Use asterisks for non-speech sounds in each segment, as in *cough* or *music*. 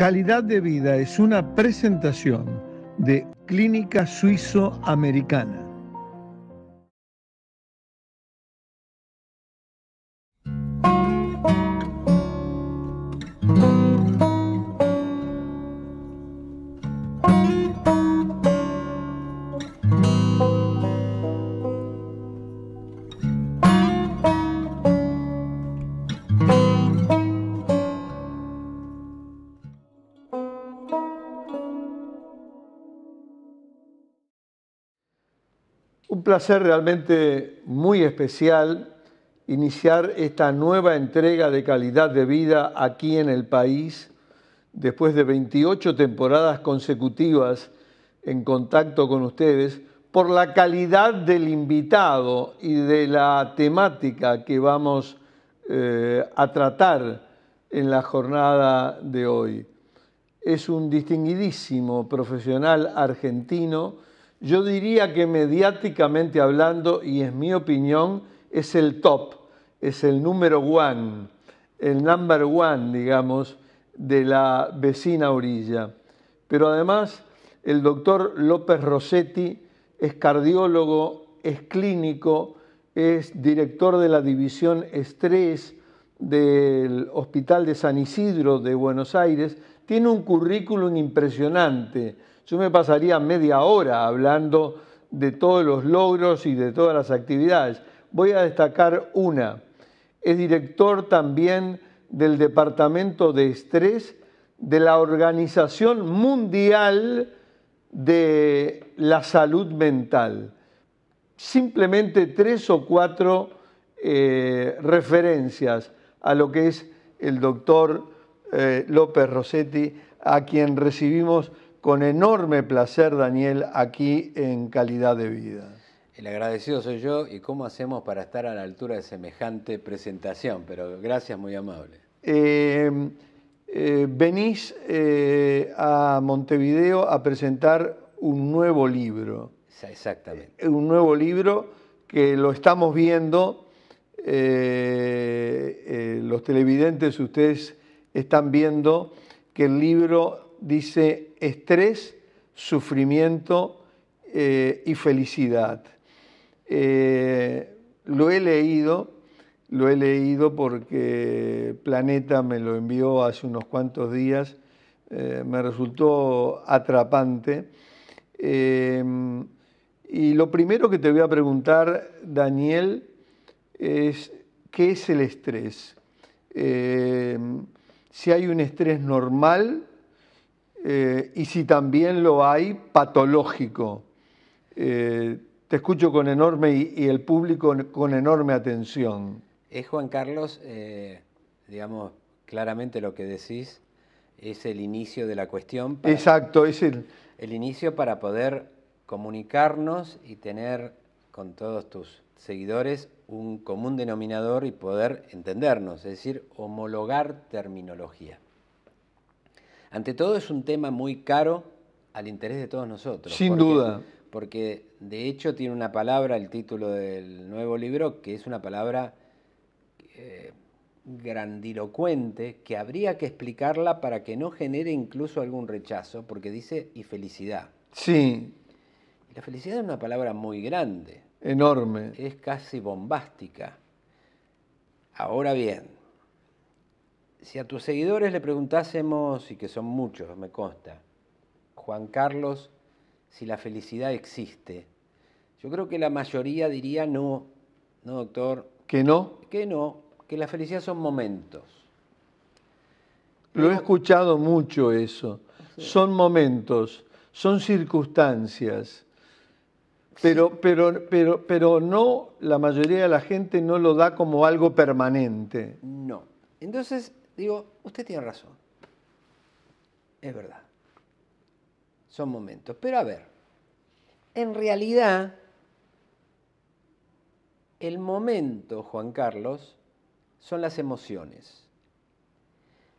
Calidad de vida es una presentación de Clínica Suizo Americana. placer realmente muy especial iniciar esta nueva entrega de calidad de vida aquí en el país, después de 28 temporadas consecutivas en contacto con ustedes, por la calidad del invitado y de la temática que vamos eh, a tratar en la jornada de hoy. Es un distinguidísimo profesional argentino, yo diría que mediáticamente hablando, y es mi opinión, es el top, es el número one, el number one, digamos, de la vecina orilla. Pero además, el doctor López Rossetti es cardiólogo, es clínico, es director de la división estrés del Hospital de San Isidro de Buenos Aires, tiene un currículum impresionante yo me pasaría media hora hablando de todos los logros y de todas las actividades. Voy a destacar una. Es director también del Departamento de Estrés de la Organización Mundial de la Salud Mental. Simplemente tres o cuatro eh, referencias a lo que es el doctor eh, López Rossetti, a quien recibimos con enorme placer, Daniel, aquí en Calidad de Vida. El agradecido soy yo y cómo hacemos para estar a la altura de semejante presentación, pero gracias, muy amable. Em, eh, venís eh, a Montevideo a presentar un nuevo libro. Exactamente. Eh, un nuevo libro que lo estamos viendo, los televidentes, ustedes están viendo que el libro dice estrés, sufrimiento eh, y felicidad. Eh, lo he leído, lo he leído porque Planeta me lo envió hace unos cuantos días, eh, me resultó atrapante. y lo primero que te voy a preguntar, Daniel, es qué es el estrés. si hay un estrés normal eh, y si también lo hay patológico. Eh, te escucho con enorme y, el público con enorme atención. Es Juan Carlos, eh, digamos, claramente lo que decís es el inicio de la cuestión. Exacto, es el... El inicio para poder comunicarnos y tener con todos tus seguidores un común denominador y poder entendernos, es decir, homologar terminología. Ante todo es un tema muy caro al interés de todos nosotros. Sin duda. Porque de hecho tiene una palabra, el título del nuevo libro, que es una palabra eh, grandilocuente, que habría que explicarla para que no genere incluso algún rechazo, porque dice y felicidad. Sí. la felicidad es una palabra muy grande. Enorme. Es casi bombástica. Ahora bien, si a tus seguidores le preguntásemos, y que son muchos, me consta, Juan Carlos, si la felicidad existe, yo creo que la mayoría diría no, no doctor. ¿Que no? Que no, que la felicidad son momentos. Lo he escuchado mucho eso. Son momentos, son circunstancias. Pero, pero, pero, pero no, la mayoría de la gente no lo da como algo permanente. No. Entonces, digo, usted tiene razón. Es verdad. Son momentos. Pero a ver, en realidad, el momento, Juan Carlos, son las emociones.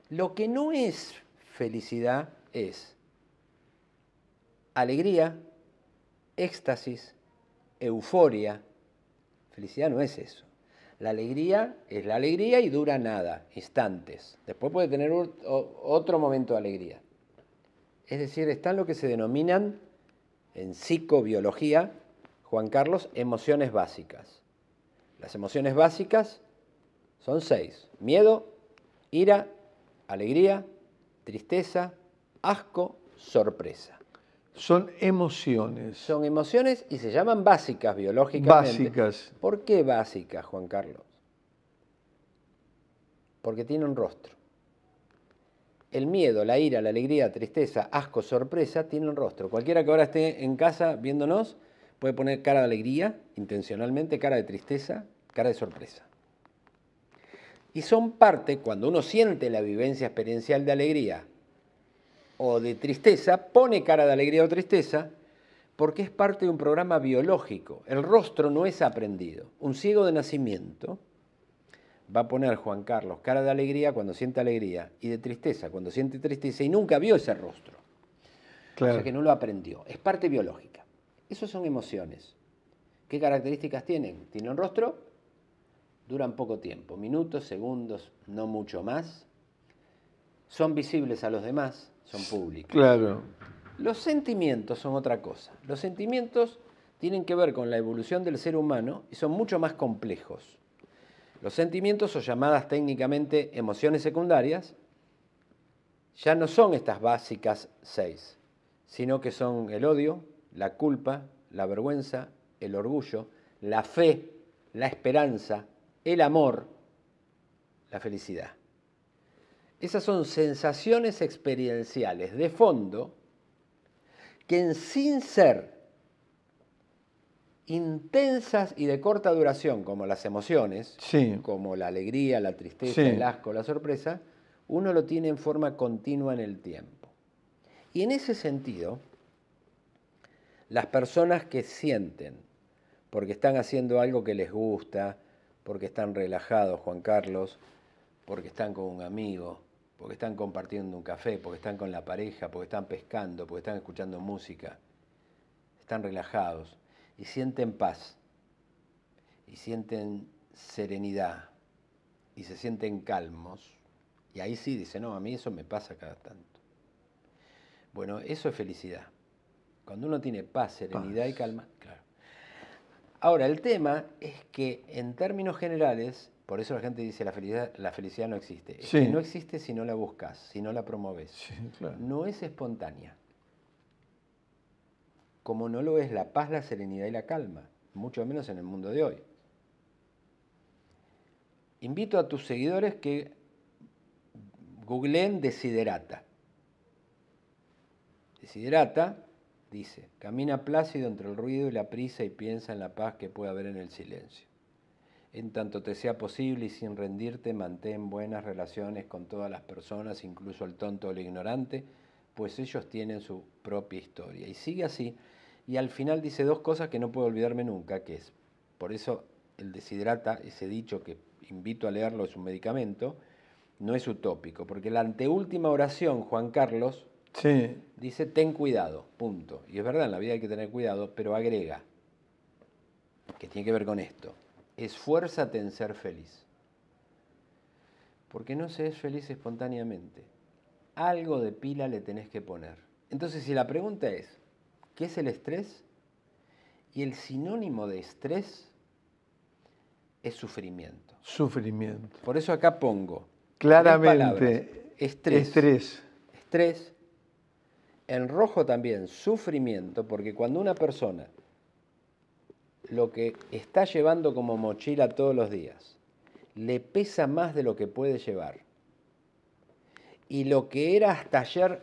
Lo que no es felicidad es alegría, éxtasis, euforia. Felicidad no es eso. La alegría es la alegría y dura nada, instantes. Después puede tener otro momento de alegría. Es decir, están lo que se denominan en psicobiología, Juan Carlos, emociones básicas. Las emociones básicas son seis. Miedo, ira, alegría, tristeza, asco, sorpresa. Son emociones. Son emociones y se llaman básicas biológicamente. Básicas. ¿Por qué básicas, Juan Carlos? Porque tiene un rostro. El miedo, la ira, la alegría, tristeza, asco, sorpresa, tiene un rostro. Cualquiera que ahora esté en casa viéndonos puede poner cara de alegría, intencionalmente, cara de tristeza, cara de sorpresa. Y son parte, cuando uno siente la vivencia experiencial de alegría o de tristeza, pone cara de alegría o tristeza porque es parte de un programa biológico. El rostro no es aprendido. Un ciego de nacimiento va a poner Juan Carlos cara de alegría cuando siente alegría y de tristeza cuando siente tristeza y nunca vio ese rostro. Claro. O sea que no lo aprendió. Es parte biológica. Esas son emociones. ¿Qué características tienen? Tienen rostro, duran poco tiempo, minutos, segundos, no mucho más. Son visibles a los demás, son públicas. Claro. Los sentimientos son otra cosa. Los sentimientos tienen que ver con la evolución del ser humano y son mucho más complejos. Los sentimientos, o llamadas técnicamente emociones secundarias, ya no son estas básicas seis, sino que son el odio, la culpa, la vergüenza, el orgullo, la fe, la esperanza, el amor, la felicidad. Esas son sensaciones experienciales de fondo que sin ser intensas y de corta duración, como las emociones, como la alegría, la tristeza, el asco, la sorpresa, uno lo tiene en forma continua en el tiempo. Y en ese sentido, las personas que sienten, porque están haciendo algo que les gusta, porque están relajados, Juan Carlos, porque están con un amigo, porque están compartiendo un café, porque están con la pareja, porque están pescando, porque están escuchando música, están relajados y sienten paz, y sienten serenidad, y se sienten calmos, y ahí sí dice, no, a mí eso me pasa cada tanto. Bueno, eso es felicidad. Cuando uno tiene paz, serenidad y calma, claro. Ahora, el tema es que en términos generales, por eso la gente dice, la felicidad, la felicidad no existe. no existe si no la buscas, si no la promoves. No es espontánea. Como no lo es la paz, la serenidad y la calma, mucho menos en el mundo de hoy. Invito a tus seguidores que googleen desiderata. Desiderata dice, camina plácido entre el ruido y la prisa y piensa en la paz que puede haber en el silencio. En tanto te sea posible y sin rendirte, mantén buenas relaciones con todas las personas, incluso el tonto o el ignorante, pues ellos tienen su propia historia. Y sigue así, y al final dice dos cosas que no puedo olvidarme nunca, que es, por eso el deshidrata, ese dicho que invito a leerlo, es un medicamento, no es utópico, porque la anteúltima oración, Juan Carlos, dice, ten cuidado, punto. Y es verdad, en la vida hay que tener cuidado, pero agrega, que tiene que ver con esto esfuérzate en ser feliz. Porque no se es feliz espontáneamente. Algo de pila le tenés que poner. Entonces, si la pregunta es, ¿qué es el estrés? Y el sinónimo de estrés es sufrimiento. Sufrimiento. Por eso acá pongo. Claramente. Estrés. Estrés. Estrés. En rojo también, sufrimiento, porque cuando una persona lo que está llevando como mochila todos los días le pesa más de lo que puede llevar. Y lo que era hasta ayer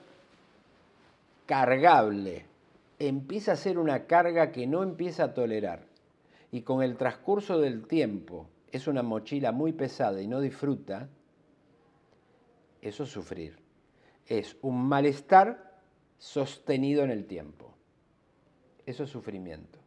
cargable empieza a ser una carga que no empieza a tolerar. Y con el transcurso del tiempo es una mochila muy pesada y no disfruta, eso es sufrir. Es un malestar sostenido en el tiempo. Eso es sufrimiento.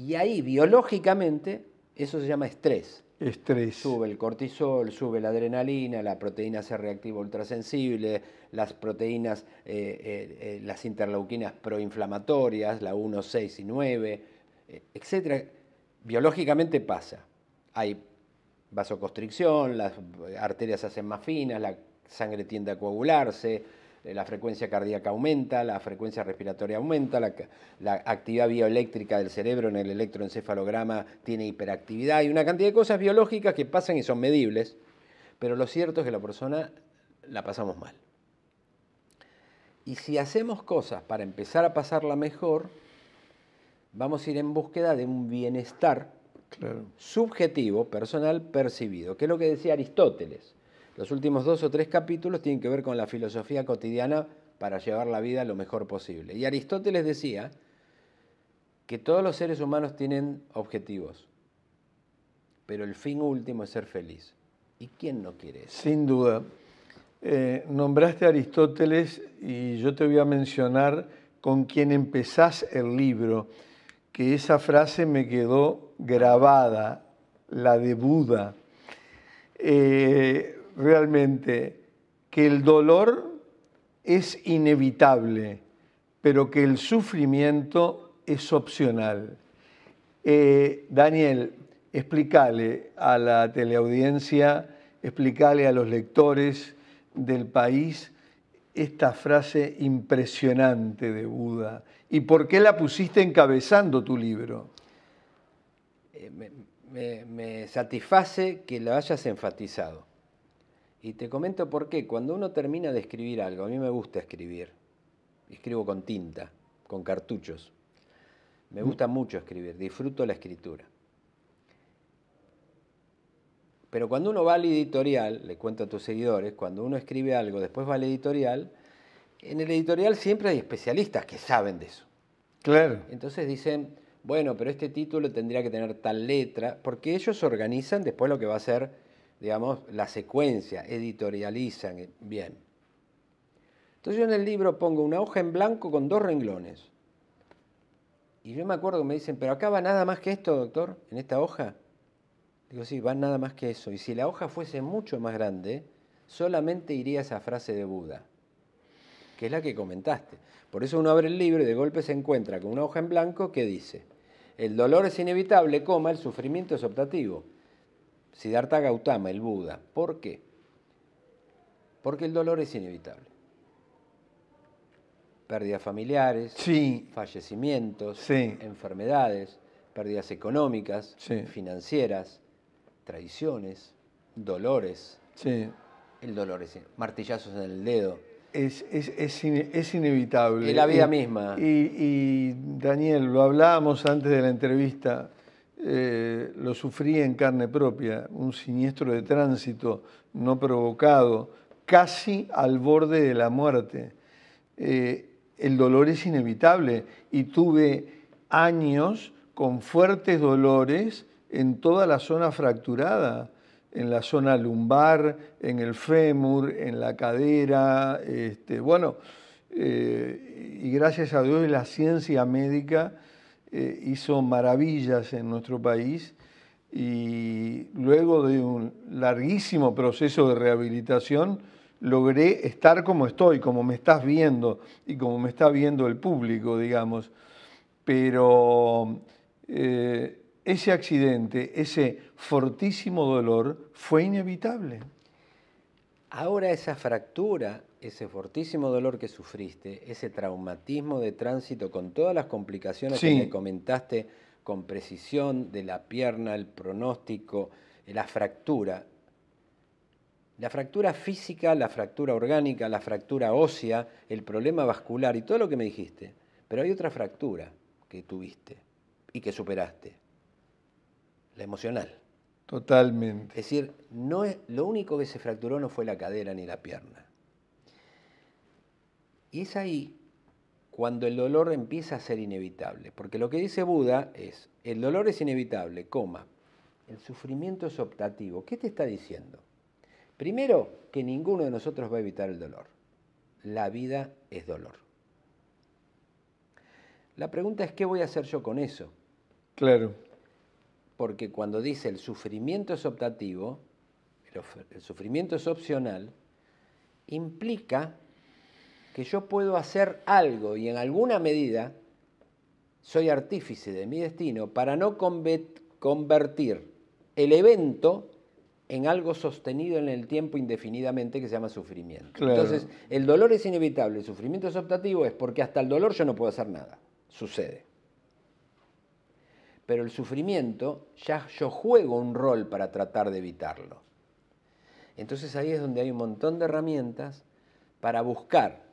Y ahí, biológicamente, eso se llama estrés. Estrés. Sube el cortisol, sube la adrenalina, la proteína C reactiva ultrasensible, las proteínas, eh, eh, eh, las interleuquinas proinflamatorias, la 1, 6 y 9, etc. Biológicamente pasa. Hay vasoconstricción, las arterias se hacen más finas, la sangre tiende a coagularse, eh, la frecuencia cardíaca aumenta, la frecuencia respiratoria aumenta, la, actividad bioeléctrica del cerebro en el electroencefalograma tiene hiperactividad y una cantidad de cosas biológicas que pasan y son medibles, pero lo cierto es que la persona la pasamos mal. Y si hacemos cosas para empezar a pasarla mejor, vamos a ir en búsqueda de un bienestar subjetivo, personal, percibido, que es lo que decía Aristóteles. Los últimos dos o tres capítulos tienen que ver con la filosofía cotidiana para llevar la vida lo mejor posible. Y Aristóteles decía que todos los seres humanos tienen objetivos, pero el fin último es ser feliz. ¿Y quién no quiere eso? Sin duda. Eh, nombraste a Aristóteles y yo te voy a mencionar con quien empezás el libro, que esa frase me quedó grabada, la de Buda. Eh, realmente que el dolor es inevitable, pero que el sufrimiento es opcional. Eh, Daniel, explícale a la teleaudiencia, explícale a los lectores del país esta frase impresionante de Buda y por qué la pusiste encabezando tu libro. Eh, me satisface que la hayas enfatizado y te comento por qué. Cuando uno termina de escribir algo, a mí me gusta escribir. Escribo con tinta, con cartuchos. Me gusta mucho escribir, disfruto la escritura. Pero cuando uno va al editorial, le cuento a tus seguidores, cuando uno escribe algo, después va al editorial, en el editorial siempre hay especialistas que saben de eso. Claro. Entonces dicen, bueno, pero este título tendría que tener tal letra, porque ellos organizan después lo que va a ser digamos, la secuencia, editorializan, eh, bien. Entonces yo en el libro pongo una hoja en blanco con dos renglones. Y yo me acuerdo que me dicen, pero acá va nada más que esto, doctor, en esta hoja. Digo, sí, va nada más que eso. Y si la hoja fuese mucho más grande, solamente iría esa frase de Buda, que es la que comentaste. Por eso uno abre el libro y de golpe se encuentra con una hoja en blanco que dice, el dolor es inevitable, coma, el sufrimiento es optativo. Siddhartha Gautama, el Buda. ¿Por qué? Porque el dolor es inevitable. Pérdidas familiares, fallecimientos, enfermedades, pérdidas económicas, financieras, traiciones, dolores. El dolor es martillazos en el dedo. Es, inevitable. Y la vida misma. Y, y Daniel, lo hablábamos antes de la entrevista eh, lo sufrí en carne propia, un siniestro de tránsito no provocado, casi al borde de la muerte. Eh, el dolor es inevitable y tuve años con fuertes dolores en toda la zona fracturada, en la zona lumbar, en el fémur, en la cadera, este, bueno, eh, y gracias a Dios la ciencia médica eh, hizo maravillas en nuestro país y luego de un larguísimo proceso de rehabilitación logré estar como estoy, como me estás viendo y como me está viendo el público, digamos. Pero eh, ese accidente, ese fortísimo dolor fue inevitable. Ahora esa fractura ese fortísimo dolor que sufriste, ese traumatismo de tránsito con todas las complicaciones que me comentaste con precisión de la pierna, el pronóstico, eh, la fractura. La fractura física, la fractura orgánica, la fractura ósea, el problema vascular y todo lo que me dijiste. Pero hay otra fractura que tuviste y que superaste, la emocional. Totalmente. Es decir, no es, lo único que se fracturó no fue la cadera ni la pierna. Y es ahí cuando el dolor empieza a ser inevitable, porque lo que dice Buda es, el dolor es inevitable, coma, el sufrimiento es optativo. ¿Qué te está diciendo? Primero, que ninguno de nosotros va a evitar el dolor. La vida es dolor. La pregunta es, ¿qué voy a hacer yo con eso? Claro. Porque cuando dice el sufrimiento es optativo, el, el sufrimiento es opcional, implica que yo puedo hacer algo y en alguna medida soy artífice de mi destino para no convertir el evento en algo sostenido en el tiempo indefinidamente que se llama sufrimiento. Entonces, el dolor es inevitable, el sufrimiento es optativo, es porque hasta el dolor yo no puedo hacer nada, sucede. Pero el sufrimiento, ya yo juego un rol para tratar de evitarlo. Entonces ahí es donde hay un montón de herramientas para buscar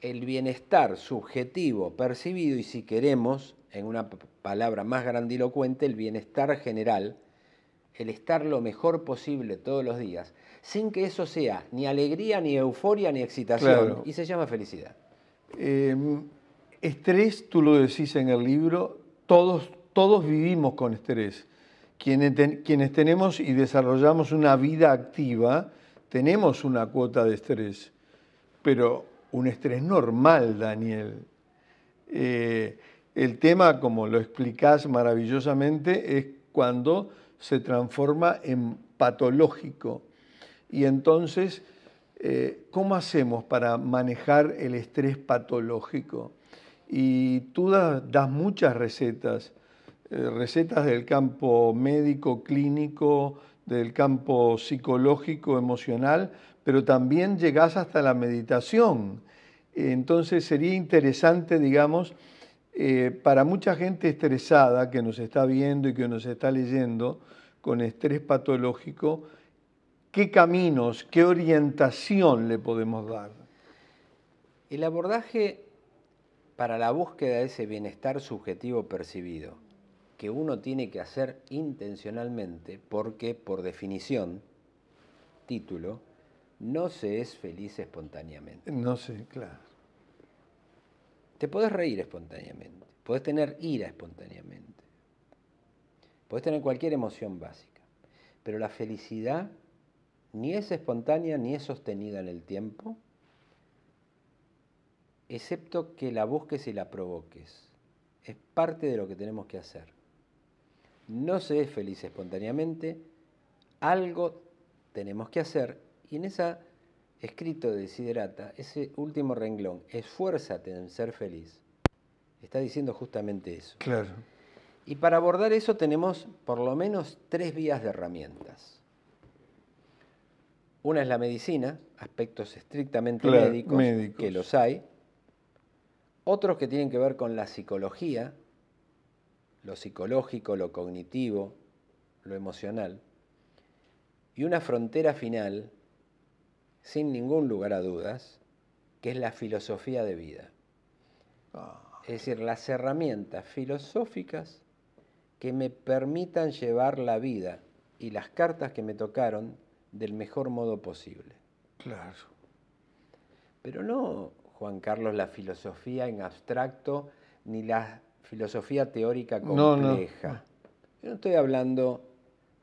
el bienestar subjetivo percibido y si queremos, en una palabra más grandilocuente, el bienestar general, el estar lo mejor posible todos los días, sin que eso sea ni alegría, ni euforia, ni excitación, y se llama felicidad. Em, estrés, tú lo decís en el libro, todos, todos vivimos con estrés. Quienes, quienes tenemos y desarrollamos una vida activa, tenemos una cuota de estrés, pero un estrés normal, Daniel. Eh, el tema, como lo explicás maravillosamente, es cuando se transforma en patológico. Y entonces, eh, ¿cómo hacemos para manejar el estrés patológico? Y tú das, muchas recetas, eh, recetas del campo médico, clínico, del campo psicológico, emocional, pero también llegás hasta la meditación. Entonces sería interesante, digamos, eh, para mucha gente estresada que nos está viendo y que nos está leyendo con estrés patológico, ¿qué caminos, qué orientación le podemos dar? El abordaje para la búsqueda de ese bienestar subjetivo percibido, que uno tiene que hacer intencionalmente, porque por definición, título, no se es feliz espontáneamente. No sé, claro. Te podés reír espontáneamente, podés tener ira espontáneamente, podés tener cualquier emoción básica, pero la felicidad ni es espontánea ni es sostenida en el tiempo, excepto que la busques y la provoques. Es parte de lo que tenemos que hacer. No se es feliz espontáneamente, algo tenemos que hacer y en ese escrito de Desiderata, ese último renglón, esfuérzate en ser feliz, está diciendo justamente eso. Claro. Y para abordar eso tenemos por lo menos tres vías de herramientas. Una es la medicina, aspectos estrictamente médicos, que los hay. Otros que tienen que ver con la psicología, lo psicológico, lo cognitivo, lo emocional. Y una frontera final sin ningún lugar a dudas, que es la filosofía de vida. Ah. Es decir, las herramientas filosóficas que me permitan llevar la vida y las cartas que me tocaron del mejor modo posible. Claro. Pero no, Juan Carlos, la filosofía en abstracto ni la filosofía teórica compleja. No, no estoy hablando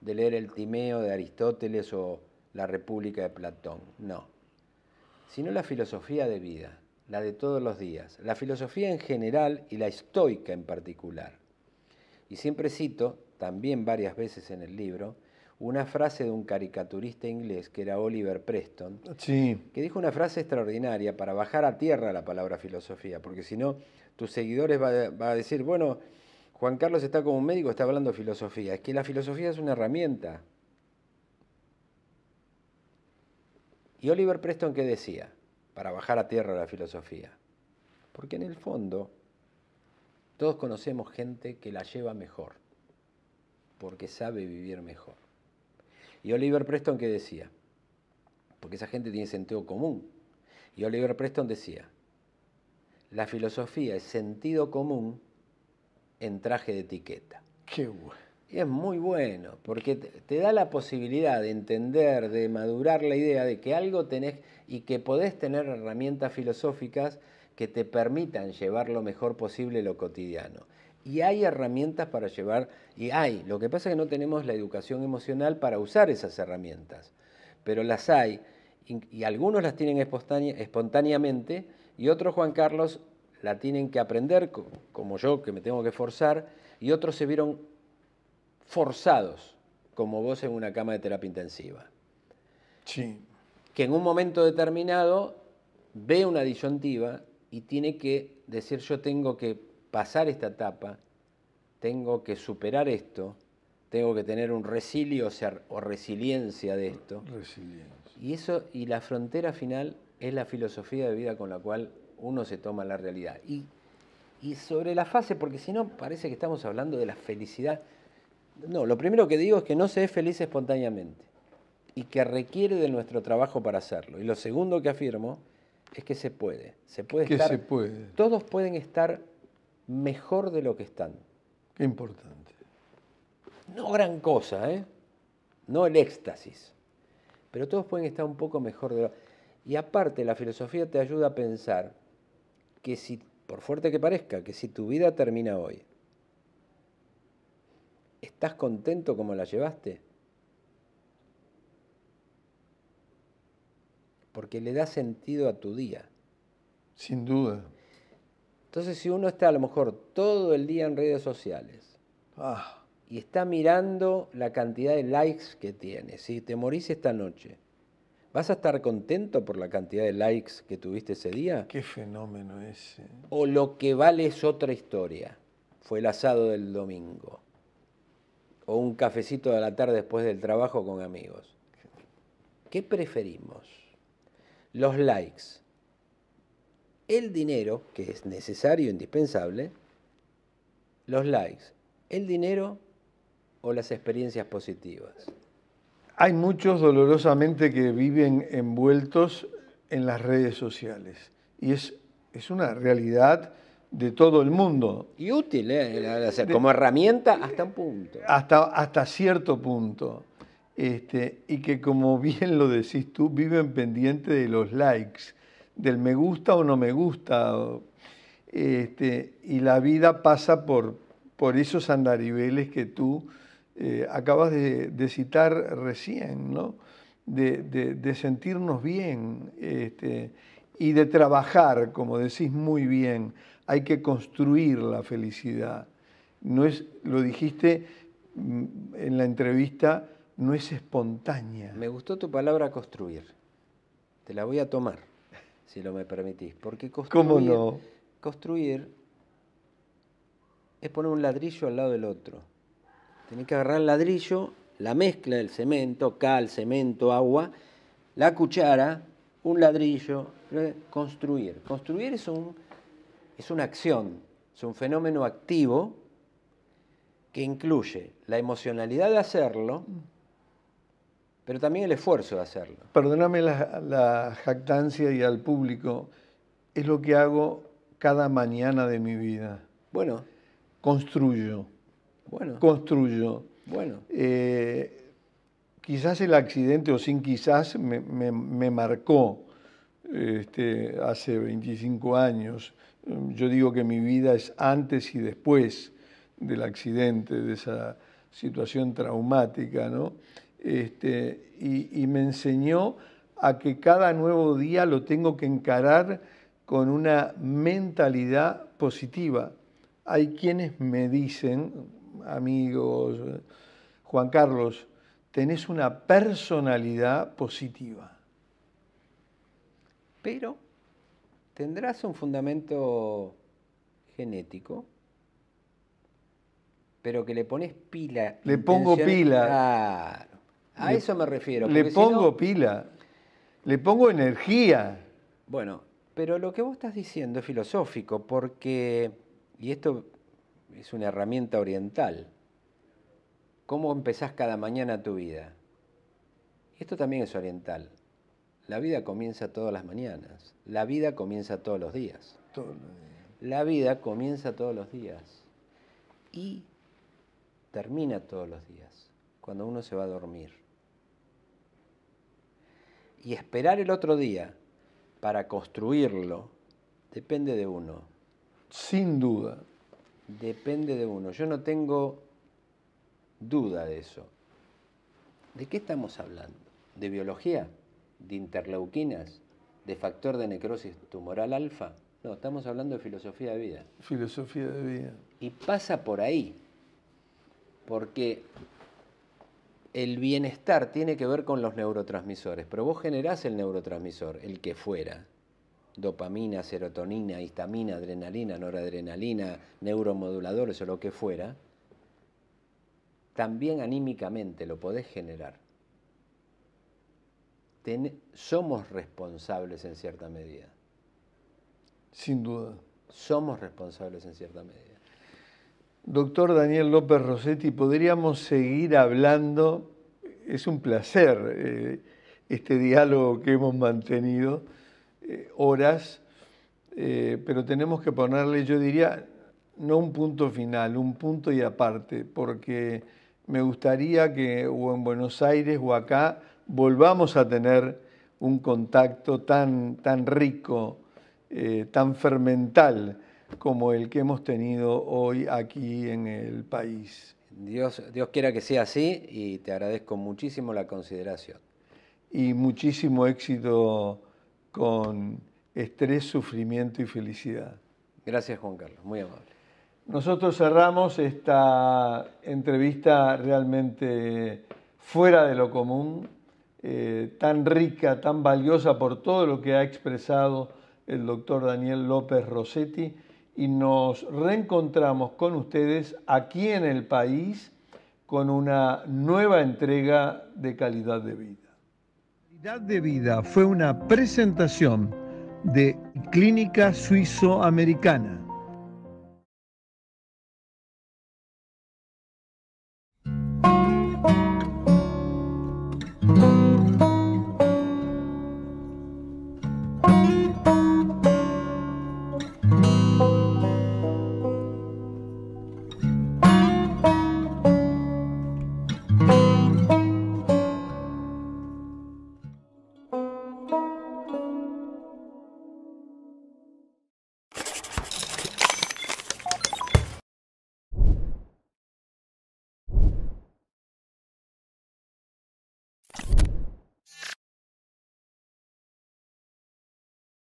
de leer el Timeo de Aristóteles o la República de Platón, no, sino la filosofía de vida, la de todos los días, la filosofía en general y la estoica en particular. Y siempre cito, también varias veces en el libro, una frase de un caricaturista inglés que era Oliver Preston, que dijo una frase extraordinaria para bajar a tierra la palabra filosofía, porque si no, tus seguidores van va a decir, bueno, Juan Carlos está como un médico, está hablando filosofía. Es que la filosofía es una herramienta, ¿Y Oliver Preston qué decía? Para bajar a tierra la filosofía. Porque en el fondo todos conocemos gente que la lleva mejor, porque sabe vivir mejor. ¿Y Oliver Preston qué decía? Porque esa gente tiene sentido común. Y Oliver Preston decía, la filosofía es sentido común en traje de etiqueta. Qué bueno. Y es muy bueno, porque te da la posibilidad de entender, de madurar la idea de que algo tenés y que podés tener herramientas filosóficas que te permitan llevar lo mejor posible lo cotidiano. Y hay herramientas para llevar, y hay, lo que pasa es que no tenemos la educación emocional para usar esas herramientas, pero las hay, y, algunos las tienen espontáneamente, y otros, Juan Carlos, la tienen que aprender, como yo, que me tengo que forzar, y otros se vieron forzados, como vos en una cama de terapia intensiva. Que en un momento determinado ve una disyuntiva y tiene que decir yo tengo que pasar esta etapa, tengo que superar esto, tengo que tener un resilio o, resiliencia de esto. Y eso y la frontera final es la filosofía de vida con la cual uno se toma la realidad. y sobre la fase, porque si no parece que estamos hablando de la felicidad no, lo primero que digo es que no se es feliz espontáneamente y que requiere de nuestro trabajo para hacerlo. Y lo segundo que afirmo es que se puede. Se puede que se puede. Todos pueden estar mejor de lo que están. Qué importante. No gran cosa, ¿eh? No el éxtasis. Pero todos pueden estar un poco mejor de lo Y aparte, la filosofía te ayuda a pensar que si, por fuerte que parezca, que si tu vida termina hoy, ¿Estás contento como la llevaste? Porque le da sentido a tu día. Sin duda. Entonces, si uno está a lo mejor todo el día en redes sociales ah. y está mirando la cantidad de likes que tiene, si te morís esta noche, ¿vas a estar contento por la cantidad de likes que tuviste ese día? Qué fenómeno ese. O lo que vale es otra historia. Fue el asado del domingo o un cafecito de la tarde después del trabajo con amigos. ¿Qué preferimos? Los likes, el dinero, que es necesario, e indispensable, los likes, el dinero o las experiencias positivas. Hay muchos dolorosamente que viven envueltos en las redes sociales y es, es una realidad de todo el mundo. Y útil, ¿eh? como herramienta hasta un punto. Hasta, hasta cierto punto. Este, y que como *laughs* bien lo decís tú, viven pendiente de los likes, del me gusta o no me gusta. este, y la vida pasa por, por esos andariveles que tú eh, acabas de, citar recién, ¿no? De, sentirnos bien. Este, y de trabajar, como decís muy bien, hay que construir la felicidad. No es, lo dijiste mm, en la entrevista, no es espontánea. Me gustó tu palabra construir. Te la voy a tomar, si lo me permitís. Porque construir, ¿Cómo no? construir es poner un ladrillo al lado del otro. Tenés que agarrar el ladrillo, la mezcla del cemento, cal, cemento, agua, la cuchara, un ladrillo, construir. Construir es, un, es una acción, es un fenómeno activo que incluye la emocionalidad de hacerlo, pero también el esfuerzo de hacerlo. Perdóname la, jactancia y al público, es lo que hago cada mañana de mi vida. Bueno. Construyo. Bueno. Construyo. Bueno. Eh, quizás el accidente o sin quizás me, marcó este, hace 25 años. Yo digo que mi vida es antes y después del accidente, de esa situación traumática, ¿no? Este, y me enseñó a que cada nuevo día lo tengo que encarar con una mentalidad positiva. Hay quienes me dicen, amigos, Juan Carlos, tenés una personalidad positiva. Pero tendrás un fundamento genético, pero que le pones pila. Le pongo pila. Claro. A eso me refiero. Le pongo pila. Le pongo energía. Bueno, pero lo que vos estás diciendo es filosófico, porque, y esto es una herramienta oriental, ¿Cómo empezás cada mañana tu vida? Esto también es oriental. La vida comienza todas las mañanas. La vida comienza todos los días. Todos los días. La vida comienza todos los días. Y termina todos los días, cuando uno se va a dormir. Y esperar el otro día para construirlo depende de uno. Sin duda. Depende de uno. Yo no tengo duda de eso. ¿De qué estamos hablando? ¿De biología? ¿De interleuquinas? ¿De factor de necrosis tumoral alfa? No, estamos hablando de filosofía de vida. Filosofía de vida. Y pasa por ahí, porque el bienestar tiene que ver con los neurotransmisores, pero vos generás el neurotransmisor, el que fuera. Dopamina, serotonina, histamina, adrenalina, noradrenalina, neuromoduladores o lo que fuera también anímicamente lo podés generar. somos responsables en cierta medida. Sin duda. Somos responsables en cierta medida. Doctor Daniel López Rossetti, podríamos seguir hablando, es un placer eh, este diálogo que hemos mantenido, eh, horas, eh, pero tenemos que ponerle, yo diría, no un punto final, un punto y aparte, porque me gustaría que o en Buenos Aires o acá volvamos a tener un contacto tan, tan rico, eh, tan fermental como el que hemos tenido hoy aquí en el país. Dios, Dios quiera que sea así y te agradezco muchísimo la consideración. Y muchísimo éxito con estrés, sufrimiento y felicidad. Gracias Juan Carlos, muy amable. Nosotros cerramos esta entrevista realmente fuera de lo común, eh, tan rica, tan valiosa por todo lo que ha expresado el doctor Daniel López Rossetti y nos reencontramos con ustedes aquí en el país con una nueva entrega de Calidad de Vida. Calidad de Vida fue una presentación de Clínica Suizo-Americana